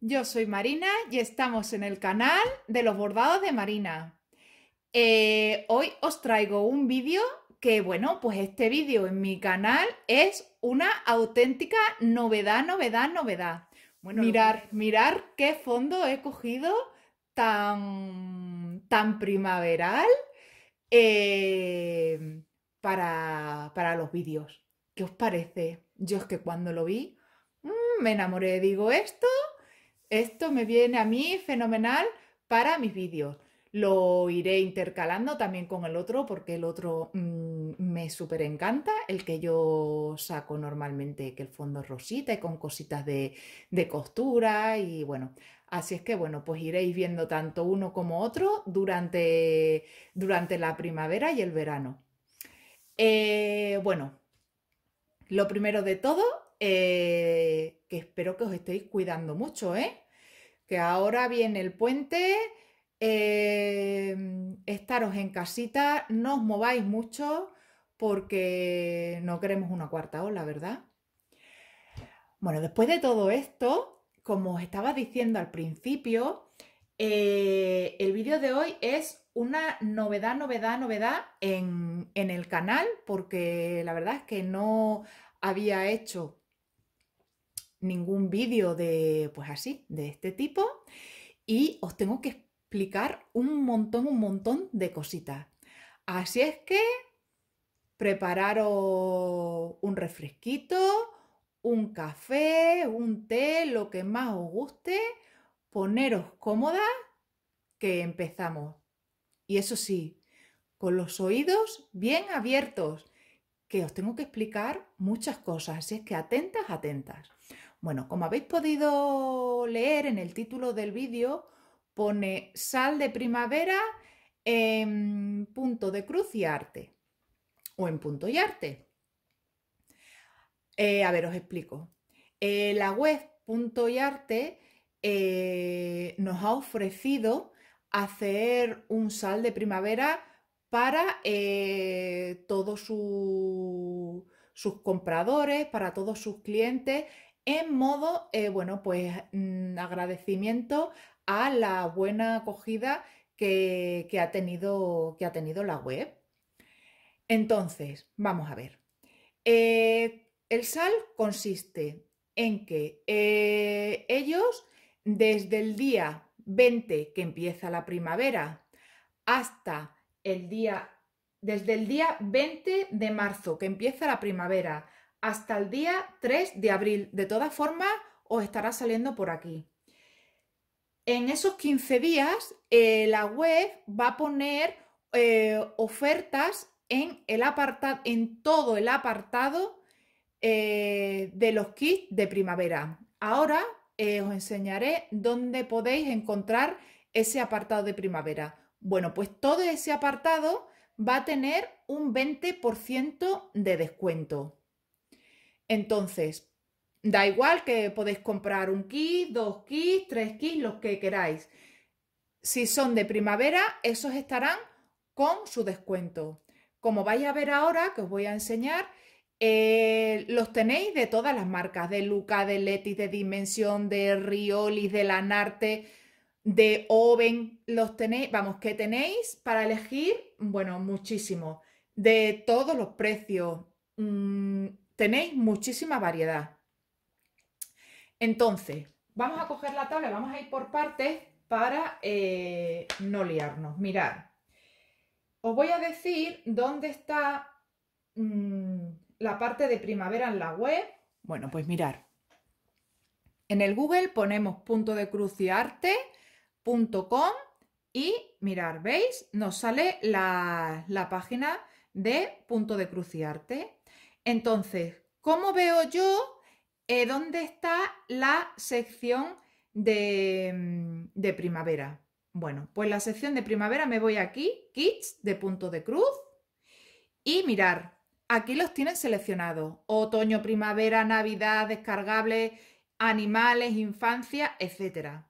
Yo soy Marina y estamos en el canal de los bordados de Marina. Eh, hoy os traigo un vídeo que, bueno, pues este vídeo en mi canal es una auténtica novedad, novedad, novedad. Bueno, mirar, mirar qué fondo he cogido tan, tan primaveral eh, para, los vídeos. ¿Qué os parece? Yo es que cuando lo vi, mm, me enamoré, digo esto esto me viene a mí fenomenal para mis vídeos. Lo iré intercalando también con el otro porque el otro mm, me súper encanta, el que yo saco normalmente, que el fondo es rosita y con cositas de, costura y bueno, Así es que bueno, pues iréis viendo tanto uno como otro durante, durante la primavera y el verano. Eh, bueno, lo primero de todo, eh, que espero que os estéis cuidando mucho, ¿eh? Que ahora viene el puente, eh, estaros en casita, no os mováis mucho porque no queremos una cuarta ola, ¿verdad? Bueno, después de todo esto, como os estaba diciendo al principio, eh, el vídeo de hoy es una novedad, novedad, novedad en, en, el canal, porque la verdad es que no había hecho ningún vídeo de, pues así, de este tipo y os tengo que explicar un montón, un montón de cositas. Así es que prepararos un refresquito, un café, un té, lo que más os guste, poneros cómoda que empezamos. Y eso sí, con los oídos bien abiertos, que os tengo que explicar muchas cosas, así es que atentas, atentas. Bueno, como habéis podido leer en el título del vídeo, pone sal de primavera en punto de cruz y arte o en punto y arte. Eh, a ver, os explico. Eh, la web punto y arte eh, nos ha ofrecido hacer un sal de primavera para todos sus compradores, para todos sus clientes en modo, eh, bueno, pues mm, agradecimiento a la buena acogida que, ha tenido, que ha tenido la web. Entonces, vamos a ver. Eh, el SAL consiste en que eh, ellos, desde el día 20 que empieza la primavera hasta el día, desde el día 20 de marzo que empieza la primavera, hasta el día 3 de abril. De todas formas, os estará saliendo por aquí. En esos 15 días, eh, la web va a poner eh, ofertas en, en todo el apartado eh, de los kits de primavera. Ahora os enseñaré dónde podéis encontrar ese apartado de primavera. Bueno, pues todo ese apartado va a tener un 20% de descuento. Entonces, da igual que podéis comprar un kit, dos kits, tres kits, los que queráis. Si son de primavera, esos estarán con su descuento. Como vais a ver ahora, que os voy a enseñar, eh, los tenéis de todas las marcas, de Luca, de Leti, de Dimensión, de Rioli, de Lanarte, de Oven, los tenéis, vamos, que tenéis para elegir, bueno, muchísimo, de todos los precios. Mm, tenéis muchísima variedad. Entonces, vamos a coger la tabla, vamos a ir por partes para eh, no liarnos. Mirad, os voy a decir dónde está mm, la parte de primavera en la web. Bueno, pues mirar. En el Google ponemos punto de cruciarte.com y mirar, ¿veis? Nos sale la, página de punto de Cruciarte. Entonces, ¿cómo veo yo eh, dónde está la sección de, mm, de, primavera? Bueno, pues la sección de primavera me voy aquí, kits de punto de cruz, y mirar, aquí los tienen seleccionados, otoño, primavera, navidad, descargables, animales, infancia, etc.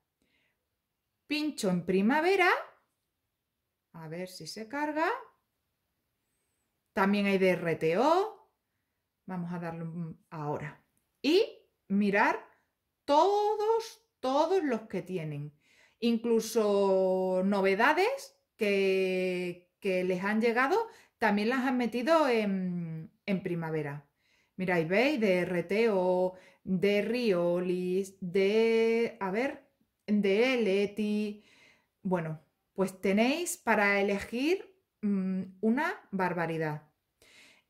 Pincho en primavera, a ver si se carga, también hay de RTO, Vamos a darle mm, ahora. Y mirar todos, todos los que tienen. Incluso novedades que, les han llegado, también las han metido en, primavera. Mira, veis de RTO, de Riolis, de, a ver, de Leti. Bueno, pues tenéis para elegir mm, una barbaridad.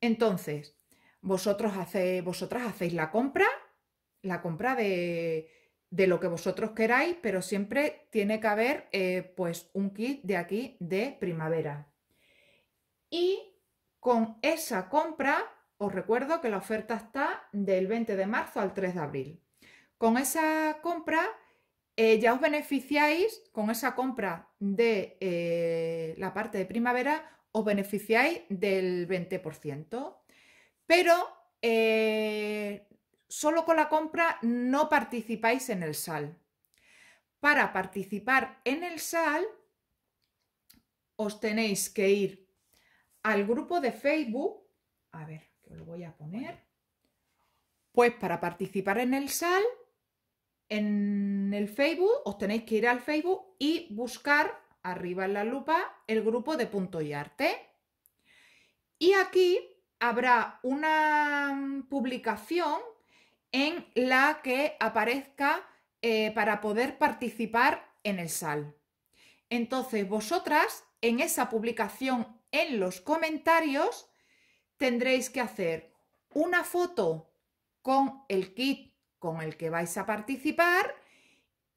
Entonces, vosotros hacéis, vosotras hacéis la compra, la compra de, lo que vosotros queráis, pero siempre tiene que haber eh, pues un kit de aquí de primavera. Y con esa compra, os recuerdo que la oferta está del 20 de marzo al 3 de abril. Con esa compra eh, ya os beneficiáis, con esa compra de eh, la parte de primavera, os beneficiáis del 20% pero eh, solo con la compra no participáis en el SAL. Para participar en el SAL, os tenéis que ir al grupo de Facebook. A ver, que os lo voy a poner. Pues para participar en el SAL, en el Facebook, os tenéis que ir al Facebook y buscar arriba en la lupa el grupo de punto y arte. Y aquí habrá una mm, publicación en la que aparezca eh, para poder participar en el SAL. Entonces, vosotras en esa publicación en los comentarios tendréis que hacer una foto con el kit con el que vais a participar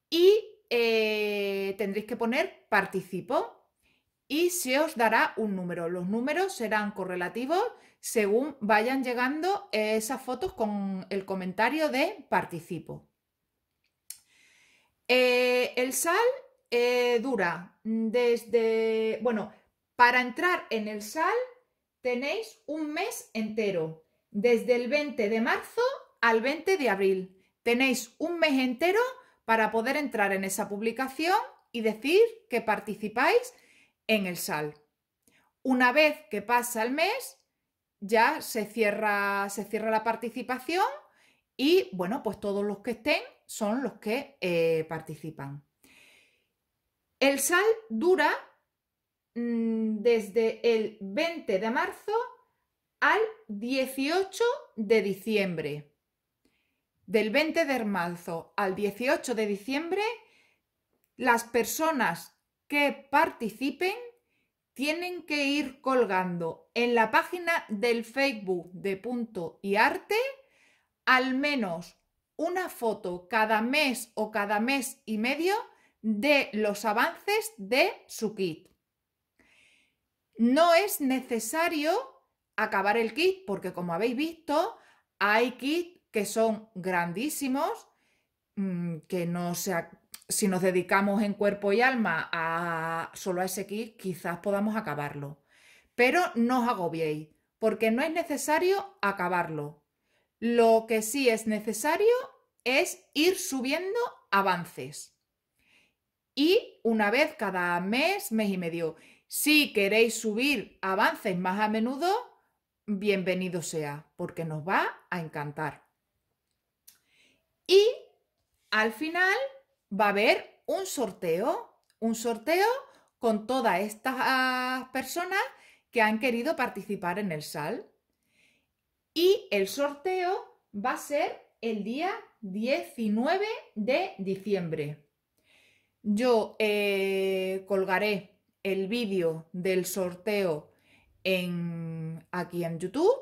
y eh, tendréis que poner participo y se os dará un número. Los números serán correlativos según vayan llegando esas fotos con el comentario de participo. Eh, el sal eh, dura desde, bueno, para entrar en el sal tenéis un mes entero, desde el 20 de marzo al 20 de abril. Tenéis un mes entero para poder entrar en esa publicación y decir que participáis en el sal. Una vez que pasa el mes, ya se cierra, se cierra la participación y bueno, pues todos los que estén son los que eh, participan. El SAL dura mm, desde el 20 de marzo al 18 de diciembre. Del 20 de marzo al 18 de diciembre, las personas que participen tienen que ir colgando en la página del Facebook de Punto y Arte al menos una foto cada mes o cada mes y medio de los avances de su kit. No es necesario acabar el kit porque como habéis visto hay kits que son grandísimos mm, que no se, si nos dedicamos en cuerpo y alma a solo a ese kit, quizás podamos acabarlo. Pero no os agobiéis, porque no es necesario acabarlo. Lo que sí es necesario es ir subiendo avances. Y una vez cada mes, mes y medio. Si queréis subir avances más a menudo, bienvenido sea, porque nos va a encantar. Y al final va a haber un sorteo, un sorteo con todas estas personas que han querido participar en el SAL. Y el sorteo va a ser el día 19 de diciembre. Yo eh, colgaré el vídeo del sorteo en, aquí en YouTube,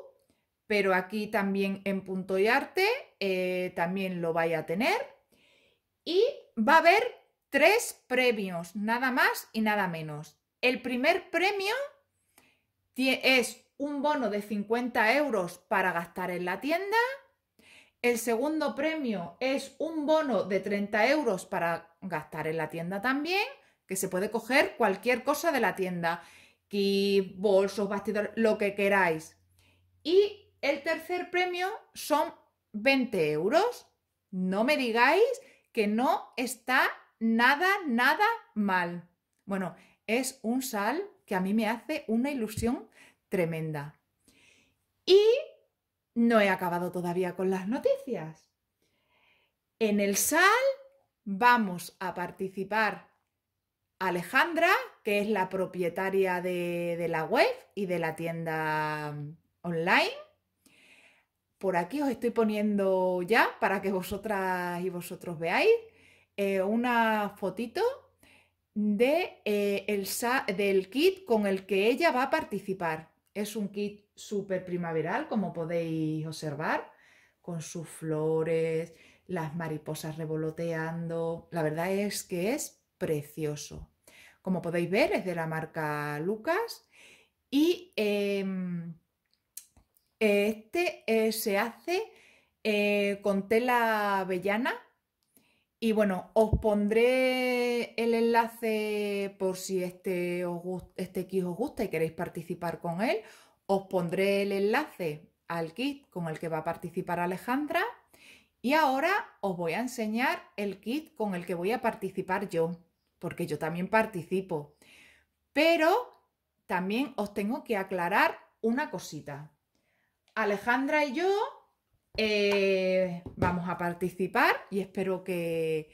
pero aquí también en Punto y Arte eh, también lo vaya a tener. Y va a haber tres premios, nada más y nada menos. El primer premio es un bono de 50 euros para gastar en la tienda. El segundo premio es un bono de 30 euros para gastar en la tienda también, que se puede coger cualquier cosa de la tienda, bolsos, bastidores, lo que queráis. Y el tercer premio son 20 euros. No me digáis que no está nada, nada mal. Bueno, es un sal que a mí me hace una ilusión tremenda. Y no he acabado todavía con las noticias. En el sal vamos a participar Alejandra, que es la propietaria de, de la web y de la tienda online por aquí os estoy poniendo ya para que vosotras y vosotros veáis eh, una fotito de, eh, el, del kit con el que ella va a participar. Es un kit súper primaveral, como podéis observar, con sus flores, las mariposas revoloteando. La verdad es que es precioso. Como podéis ver, es de la marca Lucas y... Em, este eh, se hace eh, con tela avellana y bueno, os pondré el enlace por si este, este kit os gusta y queréis participar con él. Os pondré el enlace al kit con el que va a participar Alejandra. Y ahora os voy a enseñar el kit con el que voy a participar yo, porque yo también participo. Pero también os tengo que aclarar una cosita. Alejandra y yo eh, vamos a participar y espero que,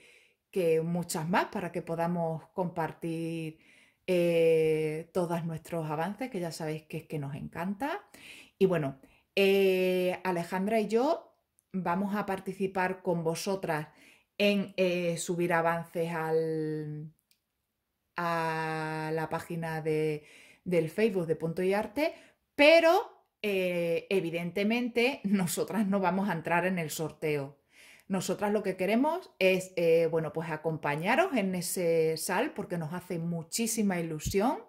muchas más para que podamos compartir eh, todos nuestros avances, que ya sabéis que es que nos encanta. Y bueno, eh, Alejandra y yo vamos a participar con vosotras en subir avances al, a la página de, del Facebook de Punto y Arte, pero eh, evidentemente nosotras no vamos a entrar en el sorteo. Nosotras lo que queremos es, eh, bueno, pues acompañaros en ese sal porque nos hace muchísima ilusión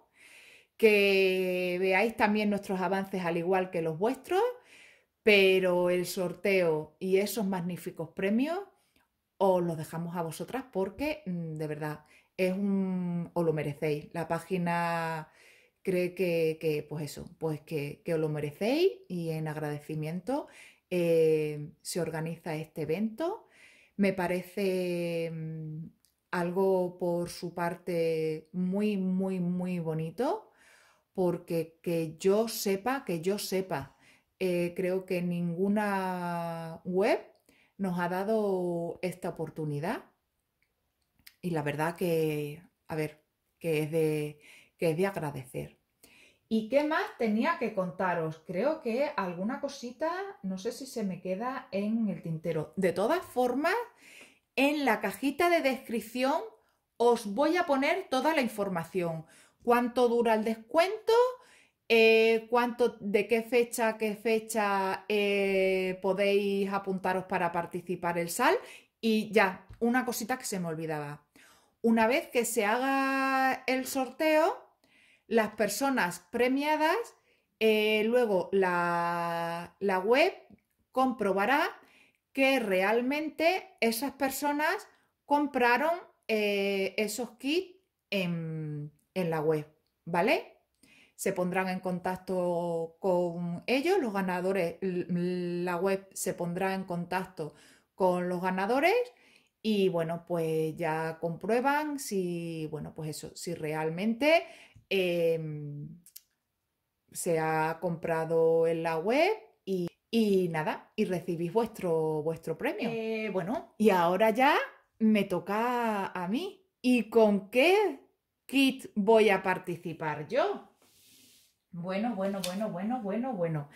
que veáis también nuestros avances al igual que los vuestros, pero el sorteo y esos magníficos premios os los dejamos a vosotras porque mm, de verdad es un, os lo merecéis. La página cree que, pues eso, pues que, os lo merecéis y en agradecimiento eh, se organiza este evento. Me parece mm, algo por su parte muy, muy, muy bonito, porque que yo sepa, que yo sepa, eh, creo que ninguna web nos ha dado esta oportunidad. Y la verdad que, a ver, que es de, que es de agradecer. ¿Y qué más tenía que contaros? Creo que alguna cosita, no sé si se me queda en el tintero. De todas formas, en la cajita de descripción os voy a poner toda la información. ¿Cuánto dura el descuento? Eh, cuánto, de qué fecha qué fecha eh, podéis apuntaros para participar el SAL. Y ya, una cosita que se me olvidaba. Una vez que se haga el sorteo, las personas premiadas, eh, luego la, web comprobará que realmente esas personas compraron eh, esos kits en, la web, ¿vale? Se pondrán en contacto con ellos, los ganadores, la web se pondrá en contacto con los ganadores y bueno, pues ya comprueban si, bueno, pues eso, si realmente Em, se ha comprado en la web y, nada, y recibís vuestro, vuestro premio. Eh, bueno, y ahora ya me toca a mí. ¿Y con qué kit voy a participar yo? Bueno, bueno, bueno, bueno, bueno, bueno.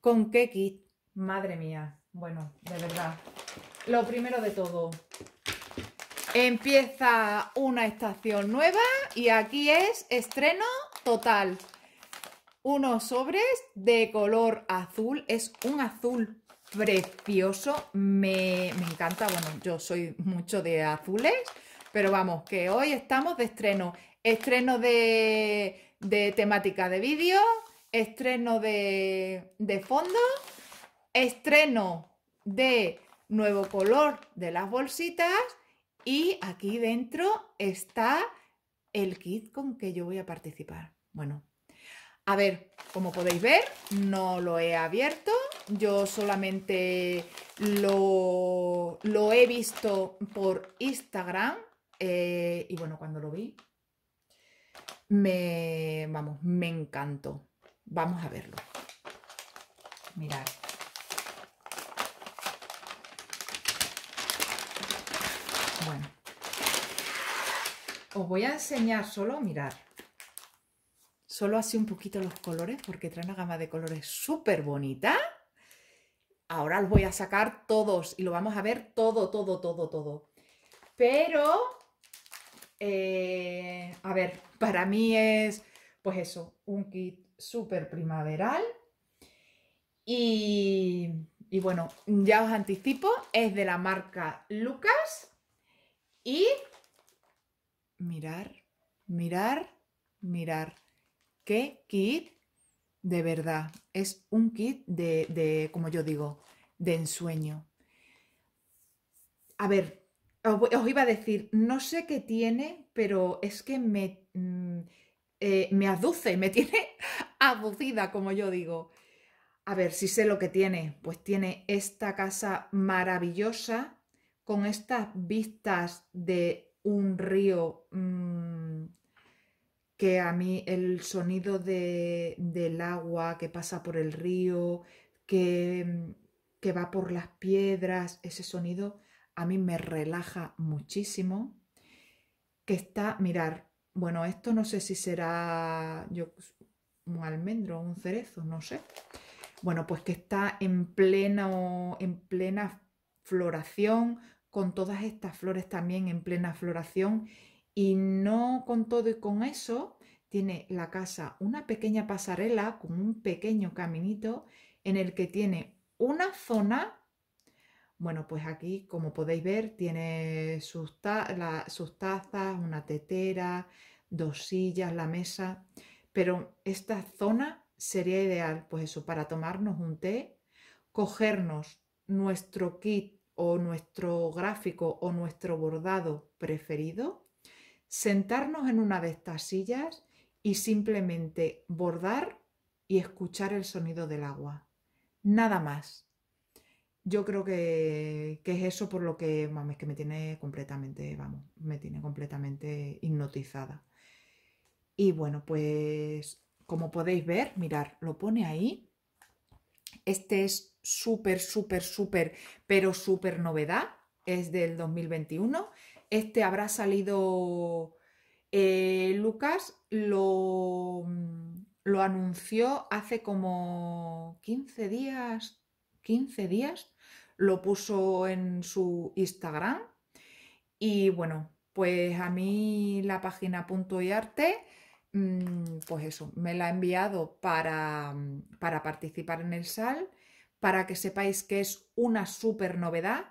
¿Con qué kit? Madre mía. Bueno, de verdad. Lo primero de todo, Empieza una estación nueva y aquí es estreno total. Unos sobres de color azul, es un azul precioso, me, encanta, bueno, yo soy mucho de azules, pero vamos, que hoy estamos de estreno. Estreno de, temática de vídeo, estreno de, de fondo, estreno de nuevo color de las bolsitas y aquí dentro está el kit con que yo voy a participar. Bueno, a ver, como podéis ver, no lo he abierto. Yo solamente lo, he visto por Instagram. Eh, y bueno, cuando lo vi, me, vamos, me encantó. Vamos a verlo. Mirad. Bueno, os voy a enseñar solo, mirar, solo así un poquito los colores, porque trae una gama de colores súper bonita. Ahora los voy a sacar todos y lo vamos a ver todo, todo, todo, todo. Pero, eh, a ver, para mí es, pues eso, un kit súper primaveral. Y, y bueno, ya os anticipo, es de la marca Lucas y mirar, mirar, mirar. ¿Qué kit? De verdad, es un kit de, de como yo digo, de ensueño. A ver, os, iba a decir, no sé qué tiene, pero es que me, mm, eh, me aduce, me tiene aducida, como yo digo. A ver, si sé lo que tiene, pues tiene esta casa maravillosa con estas vistas de un río mm, que a mí el sonido del agua que pasa por el río, mm, que, va por las piedras, ese sonido a mí me relaja muchísimo. Que está, mirar, bueno, esto no sé si será un almendro un cerezo, no sé. Bueno, pues que está en, en plena floración con todas estas flores también en plena floración y no con todo y con eso tiene la casa una pequeña pasarela con un pequeño caminito en el que tiene una zona bueno, pues aquí, como podéis ver, tiene sus, sus, tazas, una tetera, dos sillas, la mesa. Pero esta zona sería ideal, pues eso, para tomarnos un té, cogernos nuestro kit o nuestro gráfico o nuestro bordado preferido, sentarnos en una de estas sillas y simplemente bordar y escuchar el sonido del agua. Nada más. Yo creo que, que es eso por lo que, mames, que me tiene completamente, vamos, me tiene completamente hipnotizada. Y bueno, pues como podéis ver, mirar, lo pone ahí este es súper, súper, súper, pero súper novedad. Es del 2021. Este habrá salido... Eh, Lucas lo, mm, lo, anunció hace como 15 días, 15 días, lo puso en su Instagram y bueno, pues a mí la página punto y arte Mm, pues eso, me la ha enviado para, mm, para participar en el SAL, para que sepáis que es una súper novedad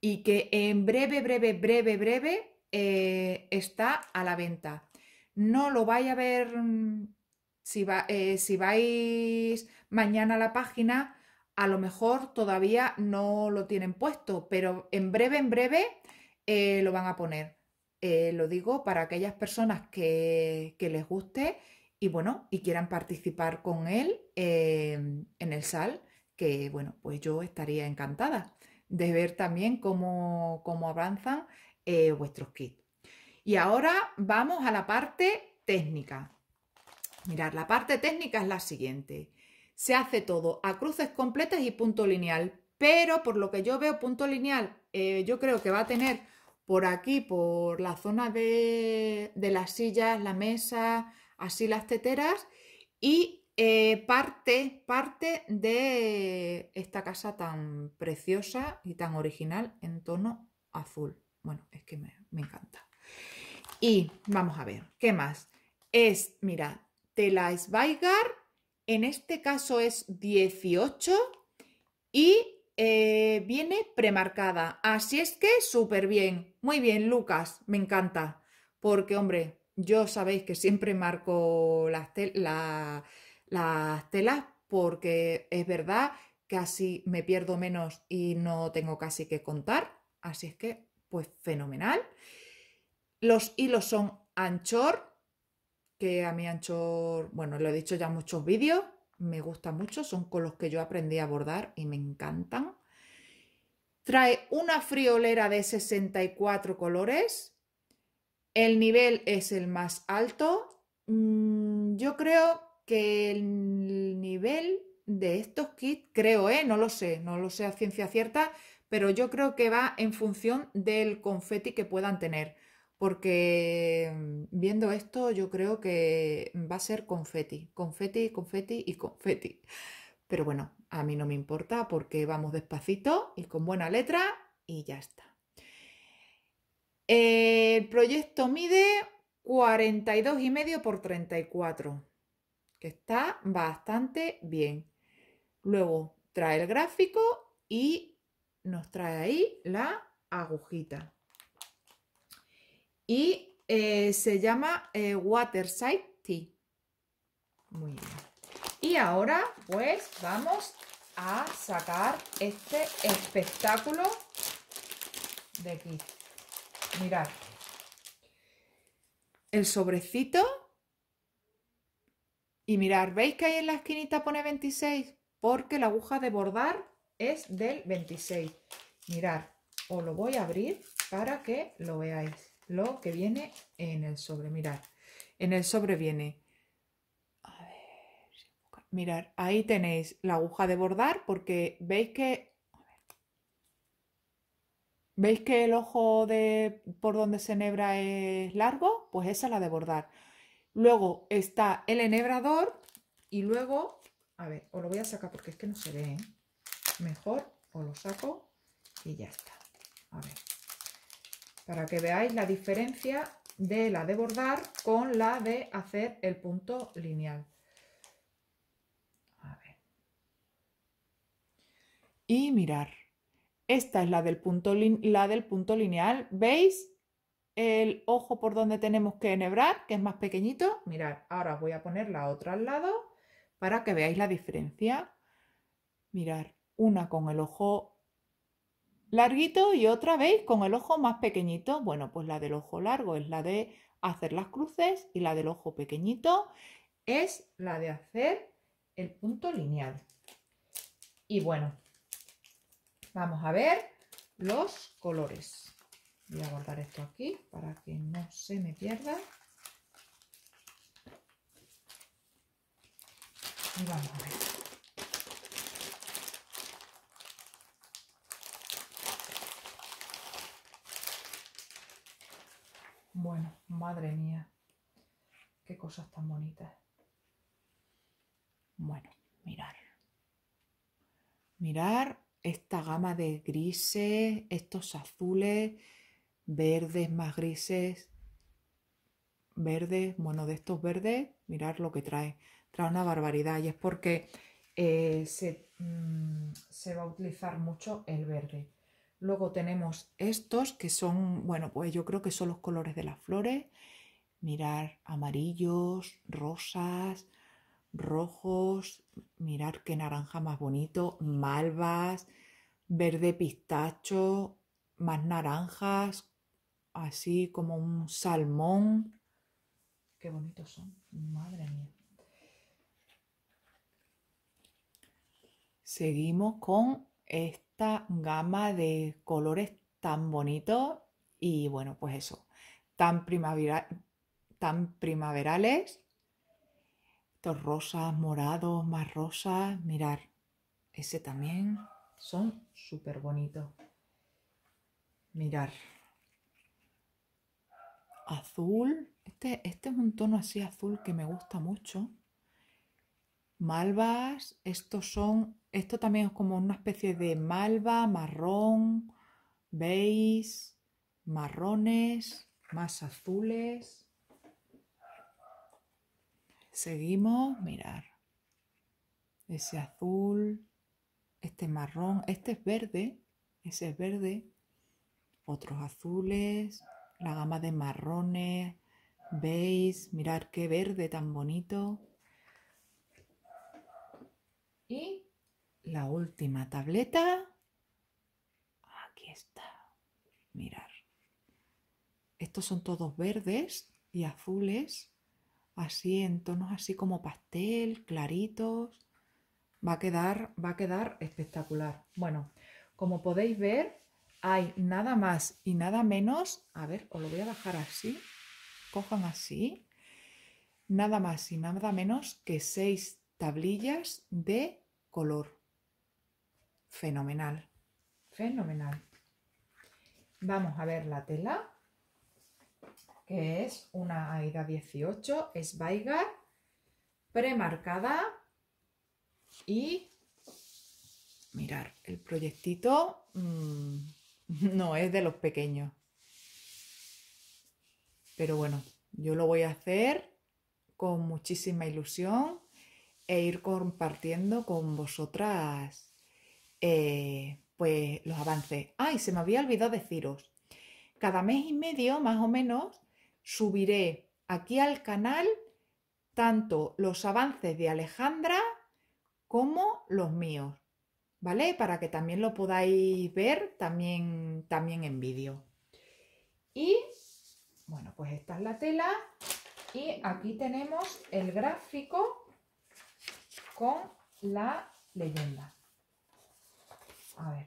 y que en breve, breve, breve, breve eh, está a la venta. No lo vais a ver mm, si, va, eh, si vais mañana a la página, a lo mejor todavía no lo tienen puesto, pero en breve, en breve eh, lo van a poner. Eh, lo digo para aquellas personas que, les guste y bueno, y quieran participar con él em, en el SAL, que bueno, pues yo estaría encantada de ver también cómo, avanzan eh, vuestros kits. Y ahora vamos a la parte técnica. Mirad, la parte técnica es la siguiente. Se hace todo a cruces completas y punto lineal, pero por lo que yo veo punto lineal, eh, yo creo que va a tener por aquí, por la zona de, las sillas, la mesa, así las teteras y eh, parte, parte de esta casa tan preciosa y tan original en tono azul. Bueno, es que me, encanta. Y vamos a ver, ¿qué más? Es, mira, tela Sveigar, en este caso es 18 y eh, viene premarcada. Así es que súper bien. Muy bien, Lucas, me encanta. Porque, hombre, yo sabéis que siempre marco las, las telas porque es verdad que así me pierdo menos y no tengo casi que contar. Así es que, pues fenomenal. Los hilos son anchor, que a mí anchor, bueno, lo he dicho ya en muchos vídeos, me gusta mucho, son con los que yo aprendí a bordar y me encantan. Trae una friolera de 64 colores. El nivel es el más alto. Mm, yo creo que el nivel de estos kits, creo, ¿eh? no lo sé, no lo sé a ciencia cierta, pero yo creo que va en función del confeti que puedan tener porque mm, viendo esto yo creo que va a ser confeti, confeti, confeti y confeti. Pero bueno, a mí no me importa porque vamos despacito y con buena letra y ya está. El proyecto mide 42,5 por 34, que está bastante bien. Luego trae el gráfico y nos trae ahí la agujita y eh, se llama eh, Waterside Tea. Muy bien. Y ahora pues vamos a sacar este espectáculo de aquí. Mirad. El sobrecito. Y mirad, ¿veis que ahí en la esquinita pone 26? Porque la aguja de bordar es del 26. Mirad, os lo voy a abrir para que lo veáis lo que viene en el sobre. Mirad, en el sobre viene, a ver, mirad, ahí tenéis la aguja de bordar porque veis que, veis que el ojo de por donde se enhebra es largo, pues esa es la de bordar. Luego está el enhebrador y luego, a ver, os lo voy a sacar porque es que no se ve, ¿eh? mejor os lo saco y ya está. A ver para que veáis la diferencia de la de bordar con la de hacer el punto lineal. Y mirar. Esta es la del, punto la del punto lineal. ¿Veis el ojo por donde tenemos que enhebrar, que es más pequeñito? Mirad, ahora os voy a poner la otra al lado para que veáis la diferencia. Mirar, una con el ojo larguito y otra vez con el ojo más pequeñito. Bueno, pues la del ojo largo es la de hacer las cruces y la del ojo pequeñito es la de hacer el punto lineal. Y bueno, vamos a ver los colores. Voy a guardar esto aquí para que no se me pierda. Y vamos a ver. Bueno, madre mía, qué cosas tan bonitas. Bueno, mirar. Mirar esta gama de grises, estos azules, verdes más grises, verdes, bueno, de estos verdes, mirar lo que trae. Trae una barbaridad y es porque eh, se, mm, se va a utilizar mucho el verde. Luego tenemos estos que son, bueno, pues yo creo que son los colores de las flores. Mirar amarillos, rosas, rojos, mirar qué naranja más bonito, malvas, verde pistacho, más naranjas, así como un salmón. Qué bonitos son, madre mía. Seguimos con este esta gama de colores tan bonitos y bueno, pues eso, tan, tan primaverales. Estos rosas, morados, más rosas, mirar, ese también son súper bonitos. Mirar. Azul, este, este es un tono así azul que me gusta mucho malvas, estos son, esto también es como una especie de malva, marrón, beige, marrones, más azules. Seguimos, mirar. Ese azul, este marrón, este es verde, ese es verde, otros azules, la gama de marrones, beige, mirar qué verde tan bonito. Y la última tableta. Aquí está. Mirar. Estos son todos verdes y azules, así en tonos así como pastel, claritos. Va a quedar, va a quedar espectacular. Bueno, como podéis ver, hay nada más y nada menos. A ver, os lo voy a bajar así. Cojan así. Nada más y nada menos que seis tablillas de color. Fenomenal, fenomenal. Vamos a ver la tela, que es una AIDA 18, es Vaiga premarcada y mirar, el proyectito mm, no es de los pequeños. Pero bueno, yo lo voy a hacer con muchísima ilusión e ir compartiendo con vosotras eh, pues los avances. ¡Ay! Se me había olvidado deciros. Cada mes y medio, más o menos, subiré aquí al canal tanto los avances de Alejandra como los míos, ¿vale? Para que también lo podáis ver también, también en vídeo. Y bueno, pues esta es la tela y aquí tenemos el gráfico con la leyenda. A ver.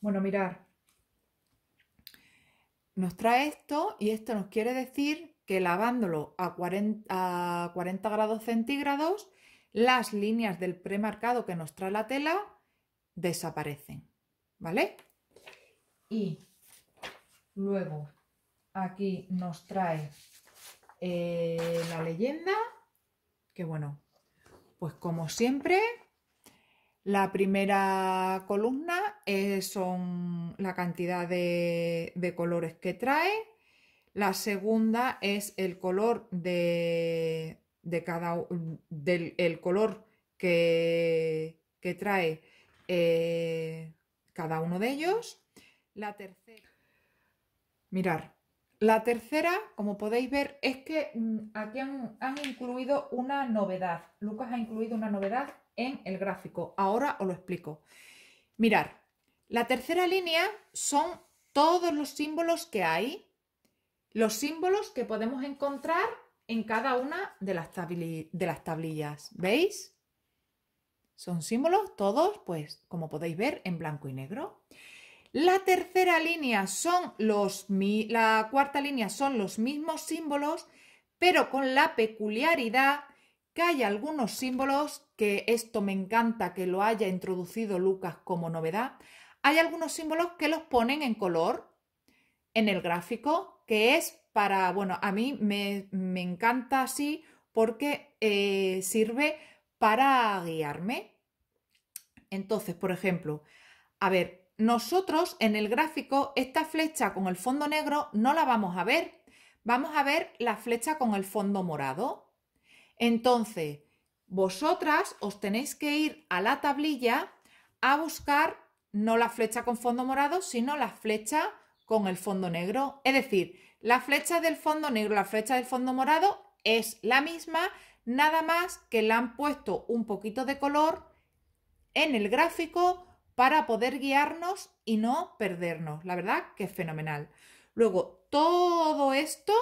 Bueno, mirar. Nos trae esto y esto nos quiere decir que lavándolo a 40, a 40 grados centígrados, las líneas del premarcado que nos trae la tela desaparecen. ¿Vale? Y Luego, aquí nos trae eh, la leyenda, que bueno, pues como siempre, la primera columna eh, son la cantidad de, colores que trae, la segunda es el color de, cada color que, que trae eh, cada uno de ellos, la tercera Mirar. La tercera, como podéis ver, es que mm, aquí han, incluido una novedad. Lucas ha incluido una novedad en el gráfico. Ahora os lo explico. Mirar. La tercera línea son todos los símbolos que hay, los símbolos que podemos encontrar en cada una de las, de las tablillas. ¿Veis? Son símbolos todos, pues, como podéis ver, en blanco y negro. La tercera línea son los, la cuarta línea son los mismos símbolos, pero con la peculiaridad que hay algunos símbolos, que esto me encanta que lo haya introducido Lucas como novedad, hay algunos símbolos que los ponen en color en el gráfico, que es para, bueno, a mí me, encanta así porque eh, sirve para guiarme. Entonces, por ejemplo, a ver, nosotros en el gráfico esta flecha con el fondo negro no la vamos a ver. Vamos a ver la flecha con el fondo morado. Entonces, vosotras os tenéis que ir a la tablilla a buscar no la flecha con fondo morado, sino la flecha con el fondo negro. Es decir, la flecha del fondo negro, la flecha del fondo morado es la misma, nada más que le han puesto un poquito de color en el gráfico para poder guiarnos y no perdernos. La verdad que es fenomenal. Luego, todo esto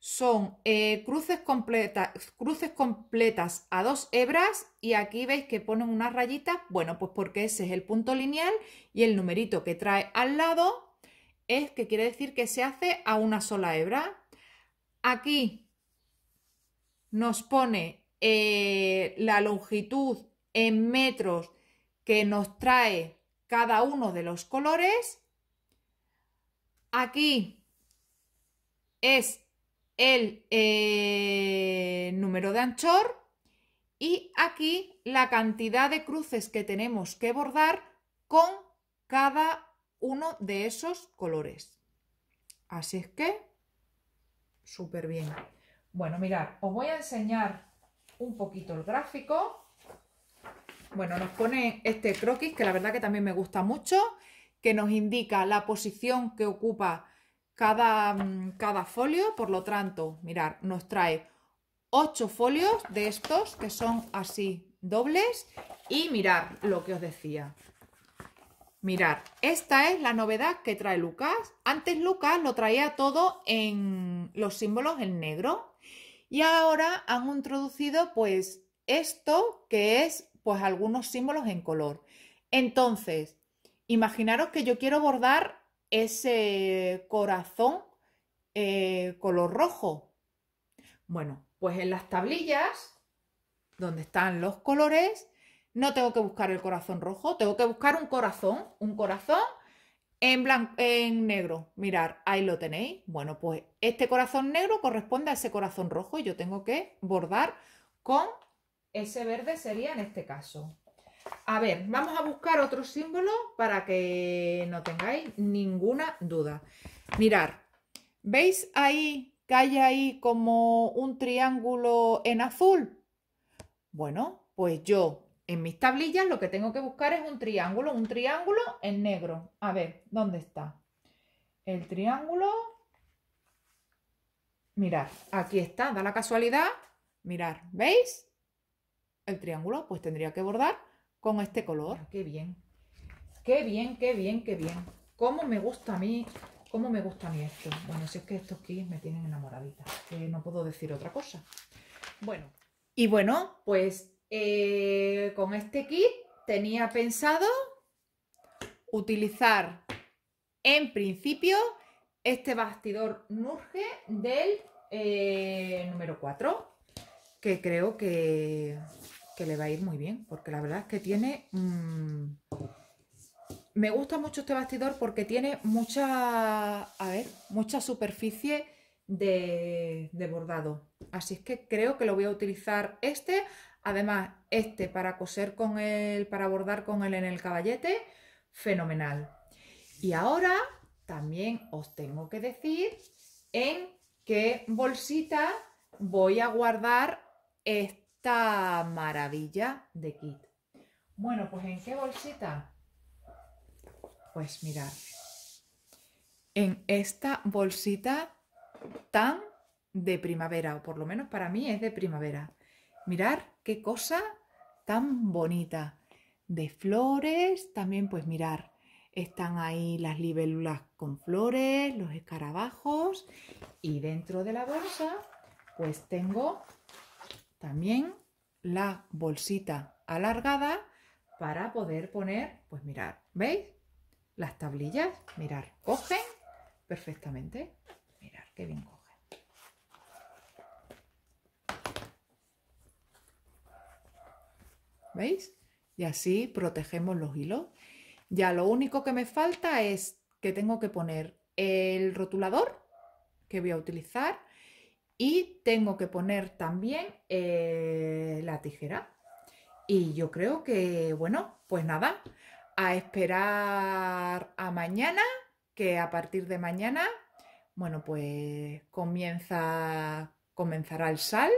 son eh, cruces, completas, cruces completas a dos hebras y aquí veis que ponen unas rayitas, bueno, pues porque ese es el punto lineal y el numerito que trae al lado es que quiere decir que se hace a una sola hebra. Aquí nos pone eh, la longitud en metros que nos trae cada uno de los colores. Aquí es el eh, número de anchor y aquí la cantidad de cruces que tenemos que bordar con cada uno de esos colores. Así es que, súper bien. Bueno, mirad, os voy a enseñar un poquito el gráfico. Bueno, nos pone este croquis, que la verdad que también me gusta mucho, que nos indica la posición que ocupa cada, mm, cada folio. Por lo tanto, mirar, nos trae ocho folios de estos, que son así dobles. Y mirar lo que os decía. Mirad, esta es la novedad que trae Lucas. Antes Lucas lo traía todo en los símbolos en negro. Y ahora han introducido pues esto que es pues algunos símbolos en color. Entonces, imaginaros que yo quiero bordar ese corazón eh, color rojo. Bueno, pues en las tablillas, donde están los colores, no tengo que buscar el corazón rojo, tengo que buscar un corazón, un corazón en, blanco, en negro. Mirar, ahí lo tenéis. Bueno, pues este corazón negro corresponde a ese corazón rojo y yo tengo que bordar con ese verde sería en este caso. A ver, vamos a buscar otro símbolo para que no tengáis ninguna duda. Mirar, ¿veis ahí que hay ahí como un triángulo en azul? Bueno, pues yo en mis tablillas lo que tengo que buscar es un triángulo, un triángulo en negro. A ver, ¿dónde está? El triángulo... Mirad, aquí está, da la casualidad. Mirad, ¿veis? el triángulo, pues tendría que bordar con este color. Ah, qué bien, qué bien, qué bien, qué bien. ¿Cómo me gusta a mí? ¿Cómo me gusta a mí esto? Bueno, si es que estos kits me tienen enamoradita, que no puedo decir otra cosa. Bueno, y bueno, pues eh, con este kit tenía pensado utilizar en principio este bastidor Nurge del eh, número 4, que creo que, que le va a ir muy bien, porque la verdad es que tiene... Mm, me gusta mucho este bastidor porque tiene mucha, a ver, mucha superficie de, de, bordado. Así es que creo que lo voy a utilizar este, además este para coser con él, para bordar con él en el caballete, fenomenal. Y ahora también os tengo que decir en qué bolsita voy a guardar este esta maravilla de kit. Bueno, pues ¿en qué bolsita? Pues mirad, en esta bolsita tan de primavera, o por lo menos para mí es de primavera. Mirar qué cosa tan bonita. De flores, también pues mirar, están ahí las libélulas con flores, los escarabajos y dentro de la bolsa pues tengo también la bolsita alargada para poder poner, pues mirar, ¿veis? Las tablillas, mirar, cogen perfectamente. Mirar, qué bien cogen. ¿Veis? Y así protegemos los hilos. Ya lo único que me falta es que tengo que poner el rotulador que voy a utilizar y tengo que poner también eh, la tijera. Y yo creo que, bueno, pues nada, a esperar a mañana, que a partir de mañana, bueno, pues comienza, comenzará el sal.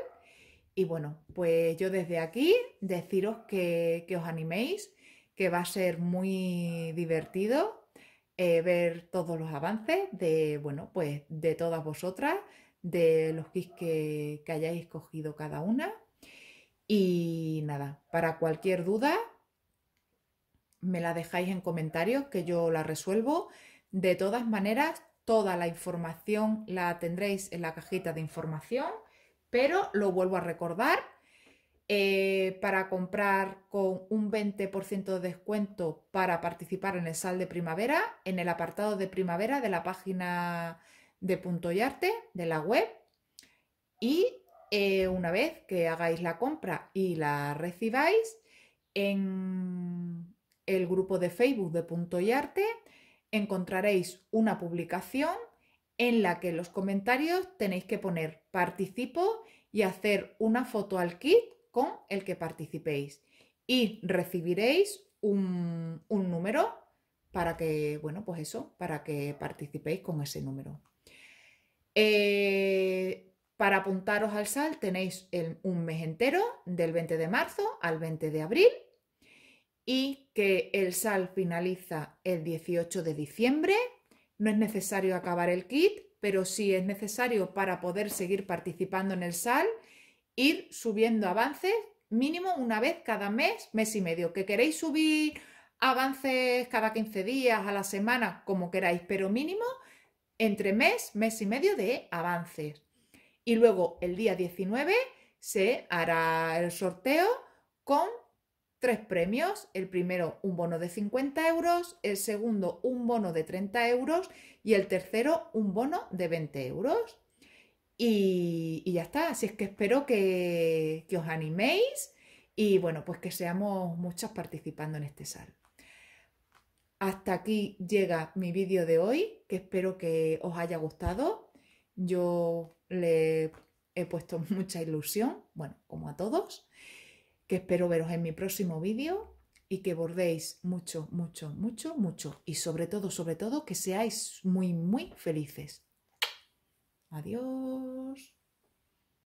Y bueno, pues yo desde aquí deciros que, que os animéis, que va a ser muy divertido eh, ver todos los avances de, bueno, pues de todas vosotras, de los kits que, hayáis cogido cada una. Y nada, para cualquier duda me la dejáis en comentarios que yo la resuelvo. De todas maneras, toda la información la tendréis en la cajita de información, pero lo vuelvo a recordar, eh, para comprar con un 20% de descuento para participar en el sal de primavera, en el apartado de primavera de la página de Punto y Arte, de la web. Y eh, una vez que hagáis la compra y la recibáis, en el grupo de Facebook de Punto y Arte encontraréis una publicación en la que en los comentarios tenéis que poner participo y hacer una foto al kit con el que participéis. Y recibiréis un, un número para que, bueno, pues eso, para que participéis con ese número. Eh, para apuntaros al SAL tenéis un mes entero, del 20 de marzo al 20 de abril, y que el SAL finaliza el 18 de diciembre. No es necesario acabar el kit, pero sí es necesario para poder seguir participando en el SAL ir subiendo avances mínimo una vez cada mes, mes y medio. Que queréis subir avances cada 15 días, a la semana, como queráis, pero mínimo entre mes, mes y medio de avances. Y luego el día 19 se hará el sorteo con tres premios. El primero un bono de 50 euros, el segundo un bono de 30 euros y el tercero un bono de 20 euros. Y, ya está, así es que espero que, os animéis y bueno, pues que seamos muchos participando en este sal hasta aquí llega mi vídeo de hoy, que espero que os haya gustado. Yo le he puesto mucha ilusión, bueno, como a todos, que espero veros en mi próximo vídeo y que bordéis mucho, mucho, mucho, mucho. Y sobre todo, sobre todo, que seáis muy, muy felices. Adiós.